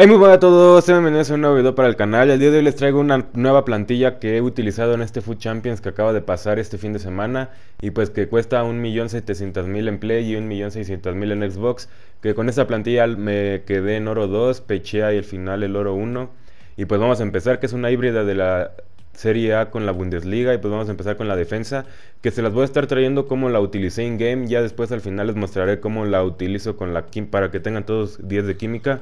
Hey, muy buenas a todos, sean bienvenidos a un nuevo video para el canal. El día de hoy les traigo una nueva plantilla que he utilizado en este Food Champions que acaba de pasar este fin de semana y pues que cuesta 1.700.000 en Play y 1.600.000 en Xbox. Que con esta plantilla me quedé en oro 2, pechea y al final el oro 1. Y pues vamos a empezar, que es una híbrida de la Serie A con la Bundesliga y pues vamos a empezar con la defensa, que se las voy a estar trayendo como la utilicé en game, ya después al final les mostraré cómo la utilizo con la Kim para que tengan todos 10 de química.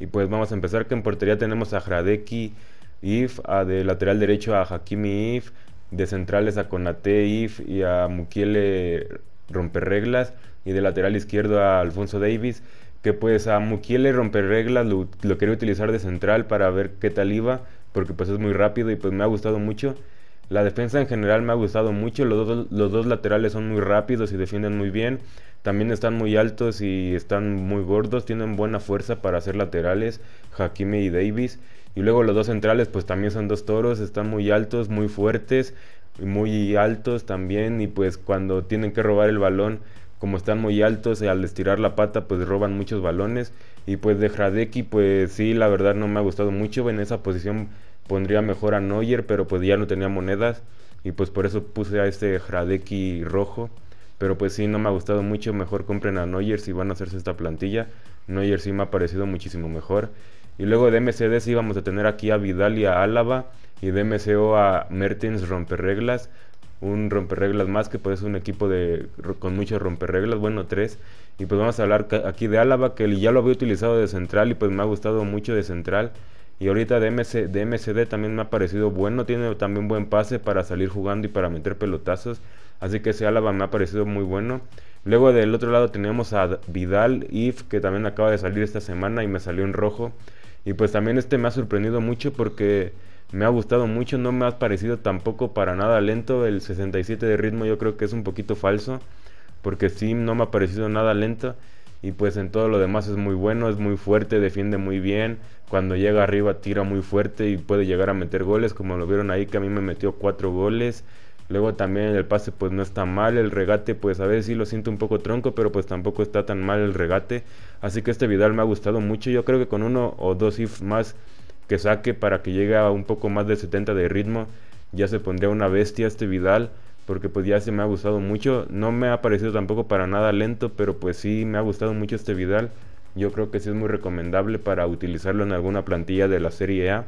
Y pues vamos a empezar que en portería tenemos a Hradeki If, a de lateral derecho a Hakimi If, de centrales a Konate If y a Mukiele reglas y de lateral izquierdo a Alfonso Davis que pues a Mukiele romper reglas lo quería utilizar de central para ver qué tal iba porque pues es muy rápido y pues me ha gustado mucho. La defensa en general me ha gustado mucho, los dos, los dos laterales son muy rápidos y defienden muy bien. También están muy altos y están muy gordos, tienen buena fuerza para hacer laterales, Hakimi y Davis. Y luego los dos centrales pues también son dos toros, están muy altos, muy fuertes, muy altos también y pues cuando tienen que robar el balón como están muy altos y al estirar la pata pues roban muchos balones y pues de Hradecki pues sí la verdad no me ha gustado mucho en esa posición pondría mejor a Neuer pero pues ya no tenía monedas y pues por eso puse a este Hradecki rojo pero pues sí no me ha gustado mucho mejor compren a Neuer si van a hacerse esta plantilla Neuer sí me ha parecido muchísimo mejor y luego de MCD sí vamos a tener aquí a Vidal y a Álava y de MCO a Mertens romper reglas un romperreglas más, que puede ser un equipo de, con muchos romperreglas, bueno, tres. Y pues vamos a hablar aquí de Álava, que ya lo había utilizado de central y pues me ha gustado mucho de central. Y ahorita de, MCD también me ha parecido bueno, tiene también buen pase para salir jugando y para meter pelotazos. Así que ese Álava me ha parecido muy bueno. Luego del otro lado tenemos a Vidal, If, que también acaba de salir esta semana y me salió en rojo. Y pues también este me ha sorprendido mucho porque me ha gustado mucho, no me ha parecido tampoco para nada lento. El 67 de ritmo yo creo que es un poquito falso, porque sí, no me ha parecido nada lento. Y pues en todo lo demás es muy bueno, es muy fuerte, defiende muy bien. Cuando llega arriba tira muy fuerte y puede llegar a meter goles, como lo vieron ahí, que a mí me metió cuatro goles. Luego también el pase pues no está mal, el regate pues a veces si lo siento un poco tronco, pero pues tampoco está tan mal el regate. Así que este Vidal me ha gustado mucho, yo creo que con uno o dos ifs más que saque para que llegue a un poco más de 70 de ritmo. Ya se pondría una bestia este Vidal, porque pues ya se me ha gustado mucho. No me ha parecido tampoco para nada lento, pero pues sí me ha gustado mucho este Vidal. Yo creo que sí es muy recomendable para utilizarlo en alguna plantilla de la Serie A.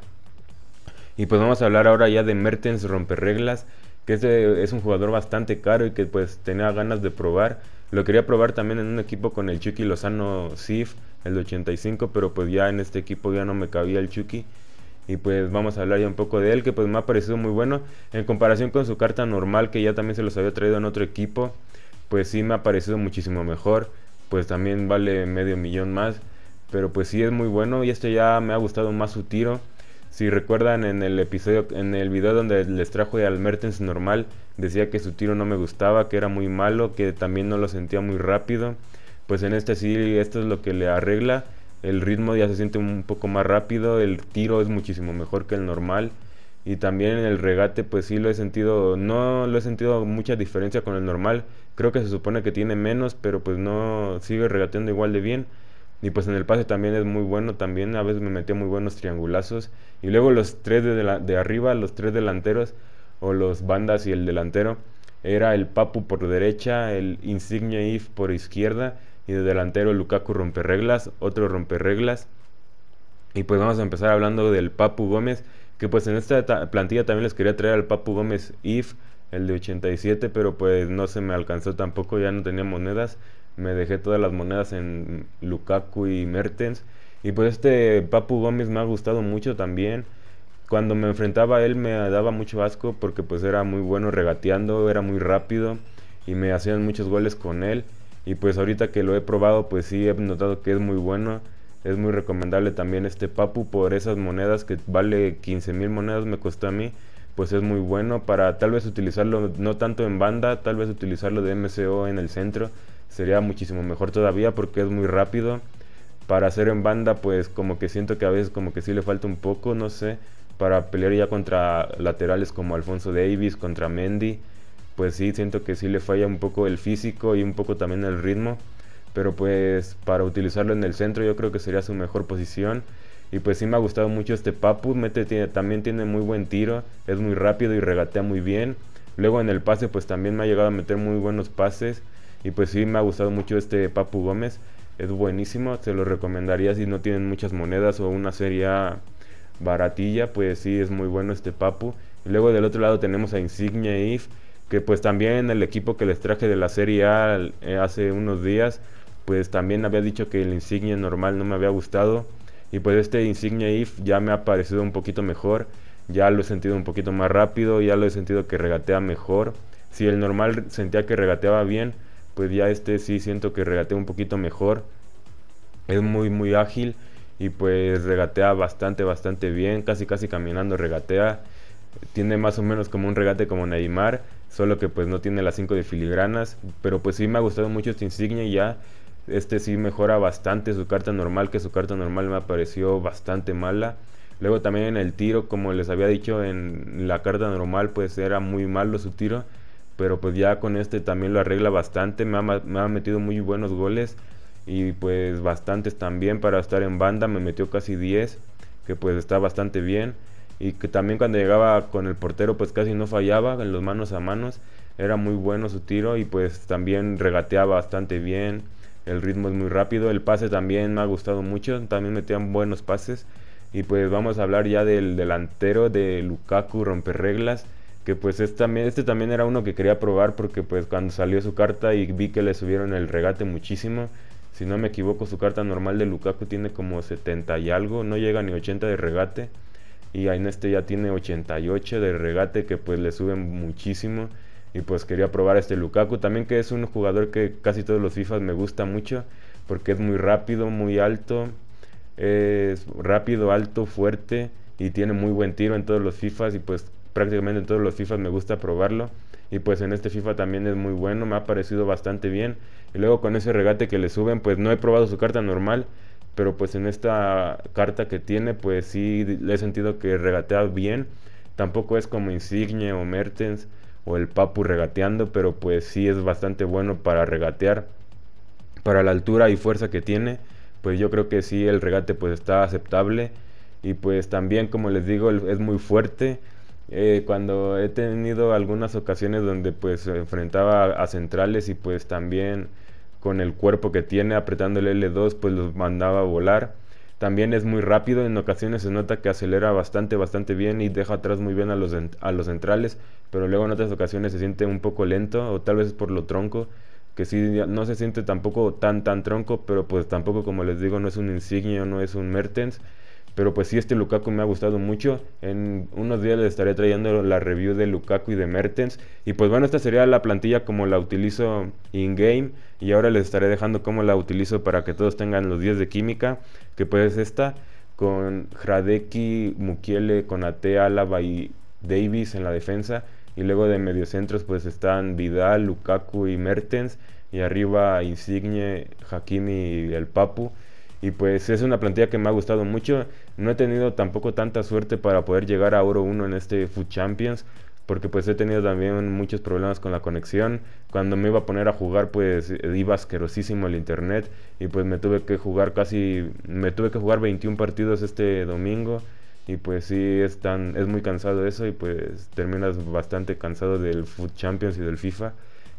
Y pues vamos a hablar ahora ya de Mertens Romperreglas, que este es un jugador bastante caro y que pues tenía ganas de probar. Lo quería probar también en un equipo con el Chucky Lozano Sif el 85, pero pues ya en este equipo ya no me cabía el Chucky. Y pues vamos a hablar ya un poco de él, que pues me ha parecido muy bueno. En comparación con su carta normal, que ya también se los había traído en otro equipo, pues sí me ha parecido muchísimo mejor. Pues también vale medio millón más. Pero pues sí es muy bueno y este ya me ha gustado más su tiro. Si recuerdan en el episodio, en el video donde les trajo al Mertens normal, decía que su tiro no me gustaba, que era muy malo, que también no lo sentía muy rápido pues en este sí, esto es lo que le arregla. El ritmo ya se siente un poco más rápido, el tiro es muchísimo mejor que el normal. Y también en el regate, pues sí lo he sentido, no lo he sentido mucha diferencia con el normal. Creo que se supone que tiene menos, pero pues no sigue regateando igual de bien. Y pues en el pase también es muy bueno, también a veces me metió muy buenos triangulazos. Y luego los tres de, arriba, los tres delanteros, o los bandas y el delantero, era el Papu por derecha, el Insigne If por izquierda y de delantero Lukaku romperreglas, otro reglas Y pues vamos a empezar hablando del Papu Gómez, que pues en esta plantilla también les quería traer al Papu Gómez IF, el de 87, pero pues no se me alcanzó tampoco, ya no tenía monedas. Me dejé todas las monedas en Lukaku y Mertens. Y pues este Papu Gómez me ha gustado mucho también. Cuando me enfrentaba a él me daba mucho asco porque pues era muy bueno regateando, era muy rápido y me hacían muchos goles con él. Y pues ahorita que lo he probado, pues sí he notado que es muy bueno. Es muy recomendable también este Papu por esas monedas que vale 15 mil monedas me costó a mí. Pues es muy bueno para tal vez utilizarlo no tanto en banda, tal vez utilizarlo de MCO en el centro. Sería muchísimo mejor todavía porque es muy rápido. Para hacer en banda pues como que siento que a veces como que sí le falta un poco, no sé. Para pelear ya contra laterales como Alfonso Davis, contra Mendy pues sí, siento que sí le falla un poco el físico y un poco también el ritmo, pero pues para utilizarlo en el centro yo creo que sería su mejor posición. Y pues sí me ha gustado mucho este Papu, mete, también tiene muy buen tiro, es muy rápido y regatea muy bien. Luego en el pase pues también me ha llegado a meter muy buenos pases y pues sí me ha gustado mucho este Papu Gómez, es buenísimo, se lo recomendaría si no tienen muchas monedas o una serie baratilla, pues sí es muy bueno este Papu. luego del otro lado tenemos a Insignia If que pues también el equipo que les traje de la Serie A eh, hace unos días, pues también había dicho que el insignia normal no me había gustado y pues este insignia IF ya me ha parecido un poquito mejor, ya lo he sentido un poquito más rápido, ya lo he sentido que regatea mejor. Si el normal sentía que regateaba bien, pues ya este sí siento que regatea un poquito mejor. Es muy muy ágil y pues regatea bastante bastante bien, casi casi caminando regatea. Tiene más o menos como un regate como Neymar solo que pues no tiene las 5 de filigranas, pero pues sí me ha gustado mucho este insignia y ya este sí mejora bastante su carta normal, que su carta normal me pareció bastante mala. Luego también en el tiro, como les había dicho en la carta normal, pues era muy malo su tiro, pero pues ya con este también lo arregla bastante, me ha, me ha metido muy buenos goles y pues bastantes también para estar en banda, me metió casi 10, que pues está bastante bien y que también cuando llegaba con el portero pues casi no fallaba en los manos a manos, era muy bueno su tiro y pues también regateaba bastante bien, el ritmo es muy rápido, el pase también me ha gustado mucho, también metían buenos pases y pues vamos a hablar ya del delantero de Lukaku reglas que pues este también, este también era uno que quería probar porque pues cuando salió su carta y vi que le subieron el regate muchísimo, si no me equivoco su carta normal de Lukaku tiene como 70 y algo, no llega ni 80 de regate y este ya tiene 88 de regate que pues le suben muchísimo y pues quería probar este Lukaku también que es un jugador que casi todos los FIFAs me gusta mucho porque es muy rápido, muy alto, es rápido, alto, fuerte y tiene muy buen tiro en todos los FIFAs y pues prácticamente en todos los FIFAs me gusta probarlo y pues en este FIFA también es muy bueno, me ha parecido bastante bien y luego con ese regate que le suben pues no he probado su carta normal pero pues en esta carta que tiene, pues sí le he sentido que regatea bien. Tampoco es como Insigne o Mertens o el Papu regateando, pero pues sí es bastante bueno para regatear. Para la altura y fuerza que tiene, pues yo creo que sí el regate pues está aceptable. Y pues también, como les digo, es muy fuerte. Eh, cuando he tenido algunas ocasiones donde pues enfrentaba a centrales y pues también con el cuerpo que tiene, apretando el L2 pues los mandaba a volar. También es muy rápido, en ocasiones se nota que acelera bastante, bastante bien y deja atrás muy bien a los, a los centrales, pero luego en otras ocasiones se siente un poco lento o tal vez por lo tronco, que sí, no se siente tampoco tan, tan tronco, pero pues tampoco como les digo no es un Insignia, no es un Mertens. Pero pues sí, este Lukaku me ha gustado mucho. En unos días les estaré trayendo la review de Lukaku y de Mertens. Y pues bueno, esta sería la plantilla como la utilizo in-game. Y ahora les estaré dejando cómo la utilizo para que todos tengan los días de química. Que pues esta. Con Hradeki, Mukiele, Conate, Álava y Davis en la defensa. Y luego de mediocentros pues están Vidal, Lukaku y Mertens. Y arriba Insigne, Hakimi y el Papu. Y pues es una plantilla que me ha gustado mucho. No he tenido tampoco tanta suerte para poder llegar a Oro 1 en este Food Champions. Porque pues he tenido también muchos problemas con la conexión. Cuando me iba a poner a jugar pues eh, iba asquerosísimo el internet. Y pues me tuve que jugar casi... Me tuve que jugar 21 partidos este domingo. Y pues sí, es, tan, es muy cansado eso y pues terminas bastante cansado del Food Champions y del FIFA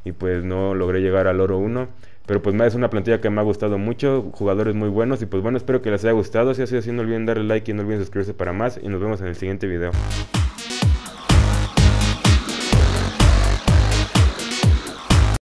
y pues no logré llegar al oro 1. Pero pues es una plantilla que me ha gustado mucho, jugadores muy buenos y pues bueno, espero que les haya gustado. Si así sido así, no olviden darle like y no olviden suscribirse para más y nos vemos en el siguiente video.